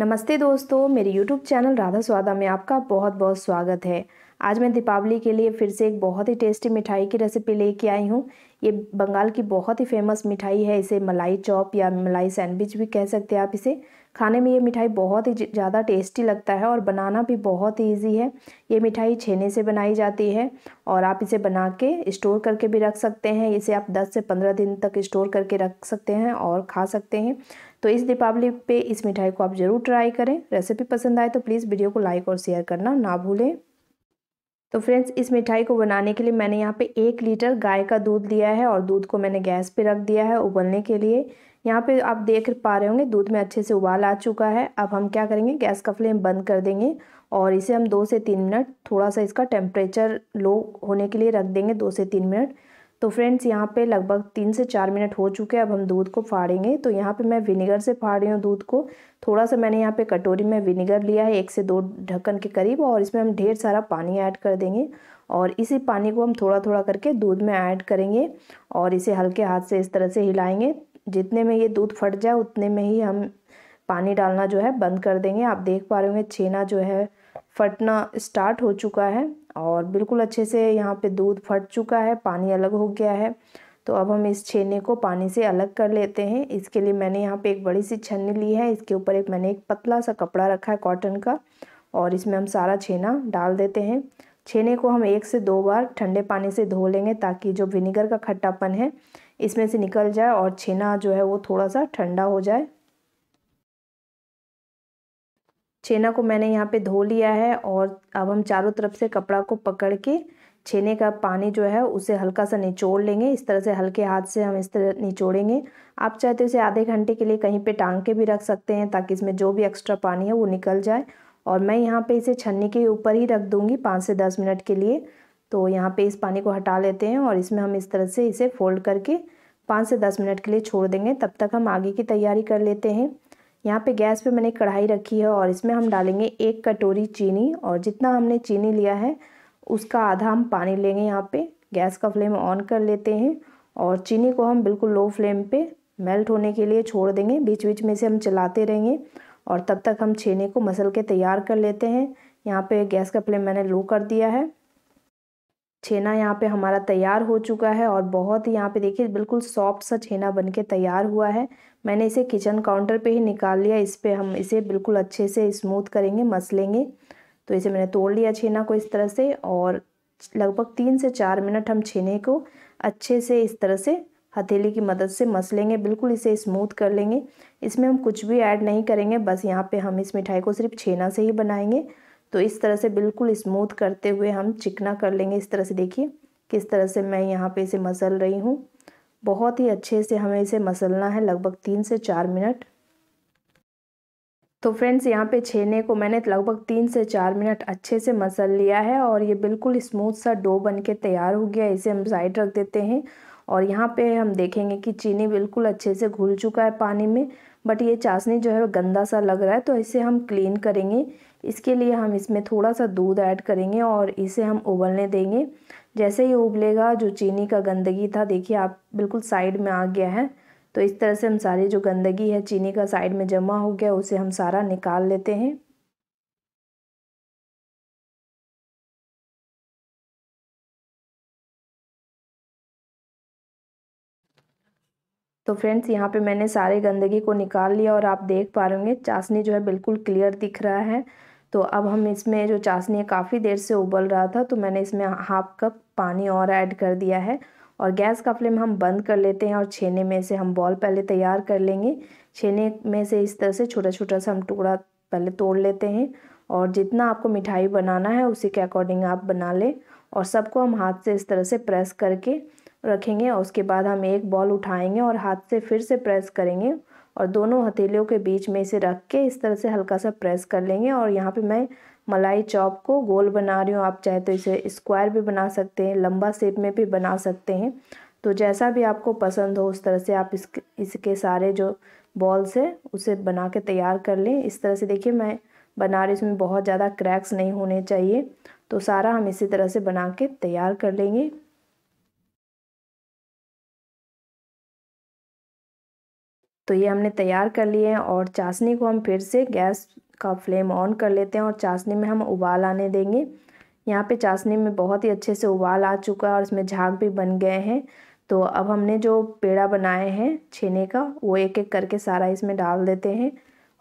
नमस्ते दोस्तों मेरे YouTube चैनल राधा स्वादा में आपका बहुत बहुत स्वागत है आज मैं दीपावली के लिए फिर से एक बहुत ही टेस्टी मिठाई की रेसिपी लेके आई हूँ ये बंगाल की बहुत ही फेमस मिठाई है इसे मलाई चॉप या मलाई सैंडविच भी कह सकते हैं आप इसे खाने में ये मिठाई बहुत ही ज़्यादा टेस्टी लगता है और बनाना भी बहुत ही ईजी है ये मिठाई छेने से बनाई जाती है और आप इसे बना के स्टोर करके भी रख सकते हैं इसे आप दस से पंद्रह दिन तक स्टोर करके रख सकते हैं और खा सकते हैं तो इस दीपावली पे इस मिठाई को आप ज़रूर ट्राई करें रेसिपी पसंद आए तो प्लीज़ वीडियो को लाइक और शेयर करना ना भूलें तो फ्रेंड्स इस मिठाई को बनाने के लिए मैंने यहाँ पे एक लीटर गाय का दूध लिया है और दूध को मैंने गैस पे रख दिया है उबलने के लिए यहाँ पे आप देख पा रहे होंगे दूध में अच्छे से उबाल आ चुका है अब हम क्या करेंगे गैस का फ्लेम बंद कर देंगे और इसे हम दो से तीन मिनट थोड़ा सा इसका टेम्परेचर लो होने के लिए रख देंगे दो से तीन मिनट तो फ्रेंड्स यहाँ पे लगभग तीन से चार मिनट हो चुके हैं अब हम दूध को फाड़ेंगे तो यहाँ पे मैं विनेगर से फाड़ रही हूँ दूध को थोड़ा सा मैंने यहाँ पे कटोरी में विनेगर लिया है एक से दो ढक्कन के करीब और इसमें हम ढेर सारा पानी ऐड कर देंगे और इसी पानी को हम थोड़ा थोड़ा करके दूध में ऐड करेंगे और इसे हल्के हाथ से इस तरह से हिलाएँगे जितने में ये दूध फट जाए उतने में ही हम पानी डालना जो है बंद कर देंगे आप देख पा रहे होंगे छेना जो है फटना स्टार्ट हो चुका है और बिल्कुल अच्छे से यहाँ पे दूध फट चुका है पानी अलग हो गया है तो अब हम इस छेने को पानी से अलग कर लेते हैं इसके लिए मैंने यहाँ पे एक बड़ी सी छन्नी ली है इसके ऊपर एक मैंने एक पतला सा कपड़ा रखा है कॉटन का और इसमें हम सारा छेना डाल देते हैं छेने को हम एक से दो बार ठंडे पानी से धो लेंगे ताकि जो विनेगर का खट्टापन है इसमें से निकल जाए और छेना जो है वो थोड़ा सा ठंडा हो जाए छेना को मैंने यहाँ पे धो लिया है और अब हम चारों तरफ से कपड़ा को पकड़ के छेने का पानी जो है उसे हल्का सा निचोड़ लेंगे इस तरह से हल्के हाथ से हम इस तरह निचोड़ेंगे आप चाहे तो इसे आधे घंटे के लिए कहीं पे टांग के भी रख सकते हैं ताकि इसमें जो भी एक्स्ट्रा पानी है वो निकल जाए और मैं यहाँ पे इसे छन्नी के ऊपर ही रख दूँगी पाँच से दस मिनट के लिए तो यहाँ पर इस पानी को हटा लेते हैं और इसमें हम इस तरह से इसे फोल्ड करके पाँच से दस मिनट के लिए छोड़ देंगे तब तक हम आगे की तैयारी कर लेते हैं यहाँ पे गैस पे मैंने कढ़ाई रखी है और इसमें हम डालेंगे एक कटोरी चीनी और जितना हमने चीनी लिया है उसका आधा हम पानी लेंगे यहाँ पे गैस का फ्लेम ऑन कर लेते हैं और चीनी को हम बिल्कुल लो फ्लेम पे मेल्ट होने के लिए छोड़ देंगे बीच बीच में से हम चलाते रहेंगे और तब तक हम छेने को मसल के तैयार कर लेते हैं यहाँ पे गैस का फ्लेम मैंने लो कर दिया है छेना यहाँ पे हमारा तैयार हो चुका है और बहुत ही यहाँ पे देखिए बिल्कुल सॉफ्ट सा छेना बन के तैयार हुआ है मैंने इसे किचन काउंटर पे ही निकाल लिया इस पर हम इसे बिल्कुल अच्छे से स्मूथ करेंगे मस लेंगे तो इसे मैंने तोड़ लिया छेना को इस तरह से और लगभग तीन से चार मिनट हम छेने को अच्छे से इस तरह से हथेली की मदद से मस लेंगे बिल्कुल इसे स्मूथ कर लेंगे इसमें हम कुछ भी ऐड नहीं करेंगे बस यहाँ पे हम इस मिठाई को सिर्फ छेना से ही बनाएंगे तो इस तरह से बिल्कुल स्मूथ करते हुए हम चिकना कर लेंगे इस तरह से देखिए किस तरह से मैं यहाँ पे इसे मसल रही हूँ बहुत ही अच्छे से हमें इसे मसलना है लगभग तीन से चार मिनट तो फ्रेंड्स यहाँ पे छेने को मैंने लगभग तीन से चार मिनट अच्छे से मसल लिया है और ये बिल्कुल स्मूथ सा डो बन के तैयार हो गया इसे हम साइड रख देते हैं और यहाँ पे हम देखेंगे कि चीनी बिल्कुल अच्छे से घुल चुका है पानी में बट ये चाशनी जो है गंदा सा लग रहा है तो इसे हम क्लीन करेंगे इसके लिए हम इसमें थोड़ा सा दूध ऐड करेंगे और इसे हम उबलने देंगे जैसे ही उबलेगा जो चीनी का गंदगी था देखिए आप बिल्कुल साइड में आ गया है तो इस तरह से हम सारी जो गंदगी है चीनी का साइड में जमा हो गया उसे हम सारा निकाल लेते हैं तो फ्रेंड्स यहाँ पे मैंने सारे गंदगी को निकाल लिया और आप देख पा रहे होंगे चाशनी जो है बिल्कुल क्लियर दिख रहा है तो अब हम इसमें जो चाशनी है काफ़ी देर से उबल रहा था तो मैंने इसमें हाफ कप पानी और ऐड कर दिया है और गैस का फ्लेम हम बंद कर लेते हैं और छेने में से हम बॉल पहले तैयार कर लेंगे छेने में से इस तरह से छोटा छोटा सा हम टुकड़ा पहले तोड़ लेते हैं और जितना आपको मिठाई बनाना है उसी के अकॉर्डिंग आप बना लें और सबको हम हाथ से इस तरह से प्रेस करके रखेंगे और उसके बाद हम एक बॉल उठाएंगे और हाथ से फिर से प्रेस करेंगे और दोनों हथेलियों के बीच में इसे रख के इस तरह से हल्का सा प्रेस कर लेंगे और यहाँ पे मैं मलाई चॉप को गोल बना रही हूँ आप चाहे तो इसे स्क्वायर भी बना सकते हैं लंबा शेप में भी बना सकते हैं तो जैसा भी आपको पसंद हो उस तरह से आप इसके इसके सारे जो बॉल्स है उसे बना के तैयार कर लें इस तरह से देखिए मैं बना रही इसमें बहुत ज़्यादा क्रैक्स नहीं होने चाहिए तो सारा हम इसी तरह से बना के तैयार कर लेंगे तो ये हमने तैयार कर लिए हैं और चाशनी को हम फिर से गैस का फ्लेम ऑन कर लेते हैं और चाशनी में हम उबाल आने देंगे यहाँ पे चाशनी में बहुत ही अच्छे से उबाल आ चुका है और इसमें झाग भी बन गए हैं तो अब हमने जो पेड़ा बनाए हैं छेने का वो एक एक करके सारा इसमें डाल देते हैं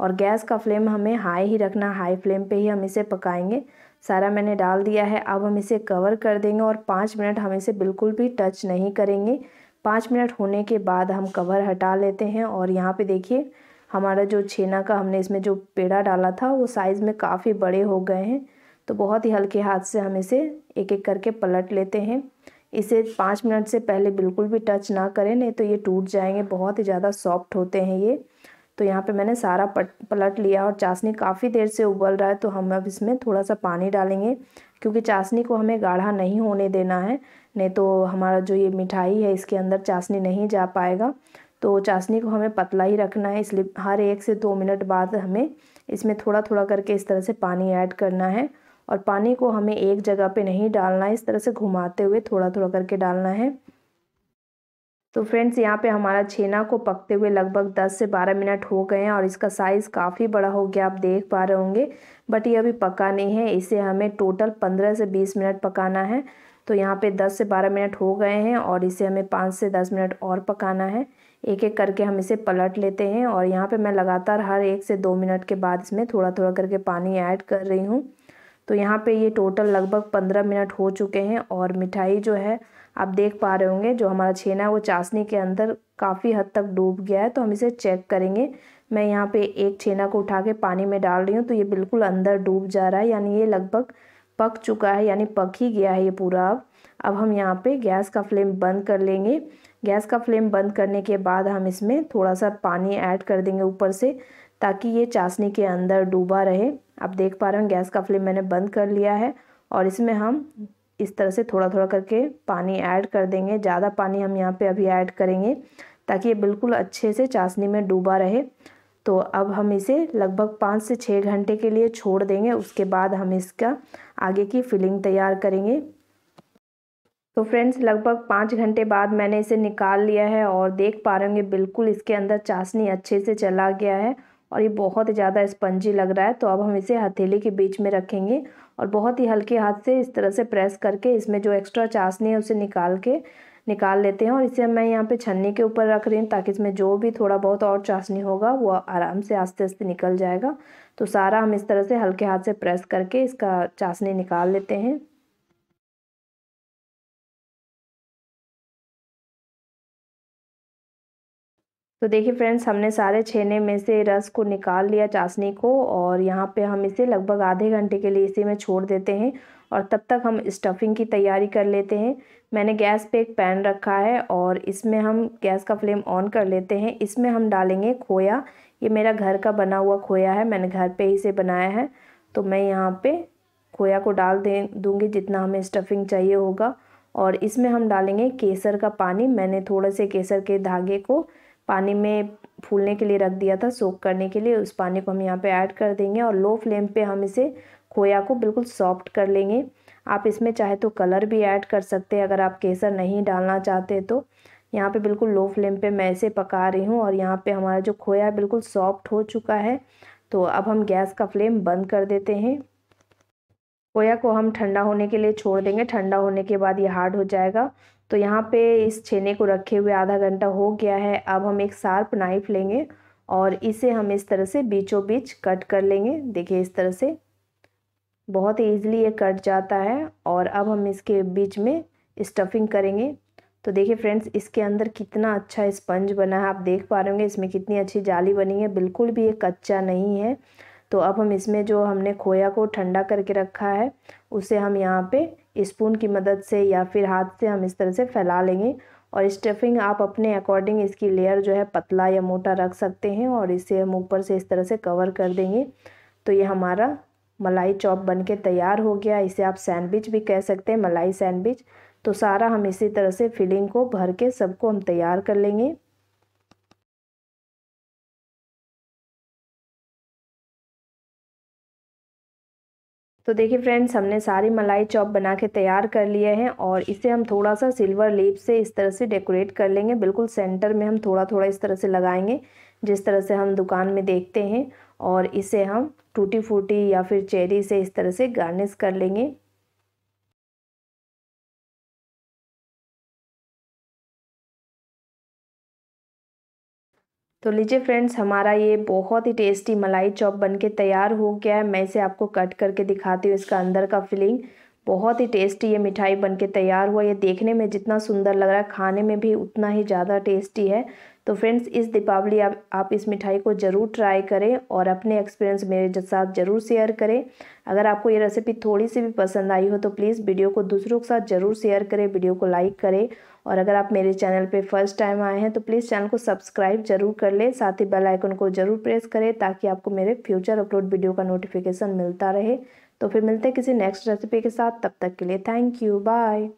और गैस का फ्लेम हमें हाई ही रखना हाई फ्लेम पे ही हम इसे पकाएंगे सारा मैंने डाल दिया है अब हम इसे कवर कर देंगे और पाँच मिनट हम इसे बिल्कुल भी टच नहीं करेंगे पाँच मिनट होने के बाद हम कवर हटा लेते हैं और यहाँ पे देखिए हमारा जो छेना का हमने इसमें जो पेड़ा डाला था वो साइज़ में काफ़ी बड़े हो गए हैं तो बहुत ही हल्के हाथ से हम इसे एक एक करके पलट लेते हैं इसे पाँच मिनट से पहले बिल्कुल भी टच ना करें नहीं तो ये टूट जाएंगे बहुत ही ज़्यादा सॉफ्ट होते हैं ये तो यहाँ पे मैंने सारा पट पलट लिया और चाशनी काफ़ी देर से उबल रहा है तो हम अब इसमें थोड़ा सा पानी डालेंगे क्योंकि चाशनी को हमें गाढ़ा नहीं होने देना है नहीं तो हमारा जो ये मिठाई है इसके अंदर चाशनी नहीं जा पाएगा तो चाशनी को हमें पतला ही रखना है इसलिए हर एक से दो मिनट बाद हमें इसमें थोड़ा थोड़ा करके इस तरह से पानी ऐड करना है और पानी को हमें एक जगह पे नहीं डालना है इस तरह से घुमाते हुए थोड़ा थोड़ा करके डालना है तो फ्रेंड्स यहाँ पे हमारा छेना को पकते हुए लगभग 10 से 12 मिनट हो गए हैं और इसका साइज़ काफ़ी बड़ा हो गया आप देख पा रहे होंगे बट ये अभी पका नहीं है इसे हमें टोटल 15 से 20 मिनट पकाना है तो यहाँ पे 10 से 12 मिनट हो गए हैं और इसे हमें 5 से 10 मिनट और पकाना है एक एक करके हम इसे पलट लेते हैं और यहाँ पर मैं लगातार हर एक से दो मिनट के बाद इसमें थोड़ा थोड़ा करके पानी ऐड कर रही हूँ तो यहाँ पे ये टोटल लगभग पंद्रह मिनट हो चुके हैं और मिठाई जो है आप देख पा रहे होंगे जो हमारा छेना है वो चाशनी के अंदर काफ़ी हद तक डूब गया है तो हम इसे चेक करेंगे मैं यहाँ पे एक छेना को उठा के पानी में डाल रही हूँ तो ये बिल्कुल अंदर डूब जा रहा है यानी ये लगभग पक चुका है यानी पक ही गया है ये पूरा अब अब हम यहाँ पे गैस का फ्लेम बंद कर लेंगे गैस का फ्लेम बंद करने के बाद हम इसमें थोड़ा सा पानी ऐड कर देंगे ऊपर से ताकि ये चाशनी के अंदर डूबा रहे आप देख पा रहे हो गैस का फ्लेम मैंने बंद कर लिया है और इसमें हम इस तरह से थोड़ा थोड़ा करके पानी ऐड कर देंगे ज़्यादा पानी हम यहाँ पे अभी ऐड करेंगे ताकि ये बिल्कुल अच्छे से चाशनी में डूबा रहे तो अब हम इसे लगभग पाँच से छः घंटे के लिए छोड़ देंगे उसके बाद हम इसका आगे की फिलिंग तैयार करेंगे तो फ्रेंड्स लगभग पाँच घंटे बाद मैंने इसे निकाल लिया है और देख पा रहे होंगे बिल्कुल इसके अंदर चाशनी अच्छे से चला गया है और ये बहुत ज़्यादा स्पंजी लग रहा है तो अब हम इसे हथेली के बीच में रखेंगे और बहुत ही हल्के हाथ से इस तरह से प्रेस करके इसमें जो एक्स्ट्रा चाशनी है उसे निकाल के निकाल लेते हैं और इसे मैं यहाँ पे छन्नी के ऊपर रख रही हूँ ताकि इसमें जो भी थोड़ा बहुत और चाशनी होगा वो आराम से आस्ते आस्ते निकल जाएगा तो सारा हम इस तरह से हल्के हाथ से प्रेस करके इसका चाशनी निकाल लेते हैं तो देखिए फ्रेंड्स हमने सारे छेने में से रस को निकाल लिया चाशनी को और यहाँ पे हम इसे लगभग आधे घंटे के लिए इसी में छोड़ देते हैं और तब तक हम स्टफिंग की तैयारी कर लेते हैं मैंने गैस पे एक पैन रखा है और इसमें हम गैस का फ्लेम ऑन कर लेते हैं इसमें हम डालेंगे खोया ये मेरा घर का बना हुआ खोया है मैंने घर पर ही इसे बनाया है तो मैं यहाँ पर खोया को डाल दे दूँगी जितना हमें स्टफिंग चाहिए होगा और इसमें हम डालेंगे केसर का पानी मैंने थोड़े से केसर के धागे को पानी में फूलने के लिए रख दिया था सोख करने के लिए उस पानी को हम यहाँ पे ऐड कर देंगे और लो फ्लेम पे हम इसे खोया को बिल्कुल सॉफ्ट कर लेंगे आप इसमें चाहे तो कलर भी ऐड कर सकते हैं अगर आप केसर नहीं डालना चाहते तो यहाँ पे बिल्कुल लो फ्लेम पे मैं इसे पका रही हूँ और यहाँ पे हमारा जो खोया बिल्कुल सॉफ्ट हो चुका है तो अब हम गैस का फ्लेम बंद कर देते हैं खोया को हम ठंडा होने के लिए छोड़ देंगे ठंडा होने के बाद ये हार्ड हो जाएगा तो यहाँ पे इस छेने को रखे हुए आधा घंटा हो गया है अब हम एक शार्प नाइफ लेंगे और इसे हम इस तरह से बीचों बीच कट कर लेंगे देखिए इस तरह से बहुत ईजिली ये कट जाता है और अब हम इसके बीच में स्टफिंग करेंगे तो देखिए फ्रेंड्स इसके अंदर कितना अच्छा स्पंज बना है आप देख पा रहे होंगे इसमें कितनी अच्छी जाली बनी है बिल्कुल भी ये कच्चा नहीं है तो अब हम इसमें जो हमने खोया को ठंडा करके रखा है उसे हम यहाँ पे स्पून की मदद से या फिर हाथ से हम इस तरह से फैला लेंगे और स्टफिंग आप अपने अकॉर्डिंग इसकी लेयर जो है पतला या मोटा रख सकते हैं और इसे हम ऊपर से इस तरह से कवर कर देंगे तो ये हमारा मलाई चॉप बन के तैयार हो गया इसे आप सैंडविच भी कह सकते हैं मलाई सैंडविच तो सारा हम इसी तरह से फिलिंग को भर के सबको हम तैयार कर लेंगे तो देखिए फ्रेंड्स हमने सारी मलाई चॉप बना के तैयार कर लिए हैं और इसे हम थोड़ा सा सिल्वर लेप से इस तरह से डेकोरेट कर लेंगे बिल्कुल सेंटर में हम थोड़ा थोड़ा इस तरह से लगाएंगे जिस तरह से हम दुकान में देखते हैं और इसे हम टूटी फूटी या फिर चेरी से इस तरह से गार्निश कर लेंगे तो लीजिए फ्रेंड्स हमारा ये बहुत ही टेस्टी मलाई चॉप बनके तैयार हो गया है मैं इसे आपको कट करके दिखाती हूँ इसका अंदर का फिलिंग बहुत ही टेस्टी ये मिठाई बनके तैयार हुआ ये देखने में जितना सुंदर लग रहा है खाने में भी उतना ही ज़्यादा टेस्टी है तो फ्रेंड्स इस दीपावली आप आप इस मिठाई को ज़रूर ट्राई करें और अपने एक्सपीरियंस मेरे साथ ज़रूर शेयर करें अगर आपको ये रेसिपी थोड़ी सी भी पसंद आई हो तो प्लीज़ वीडियो को दूसरों के साथ ज़रूर शेयर करें वीडियो को लाइक करें और अगर आप मेरे चैनल पे फर्स्ट टाइम आए हैं तो प्लीज़ चैनल को सब्सक्राइब जरूर कर लें साथ ही बेल आइकन को ज़रूर प्रेस करें ताकि आपको मेरे फ्यूचर अपलोड वीडियो का नोटिफिकेशन मिलता रहे तो फिर मिलते हैं किसी नेक्स्ट रेसिपी के साथ तब तक के लिए थैंक यू बाय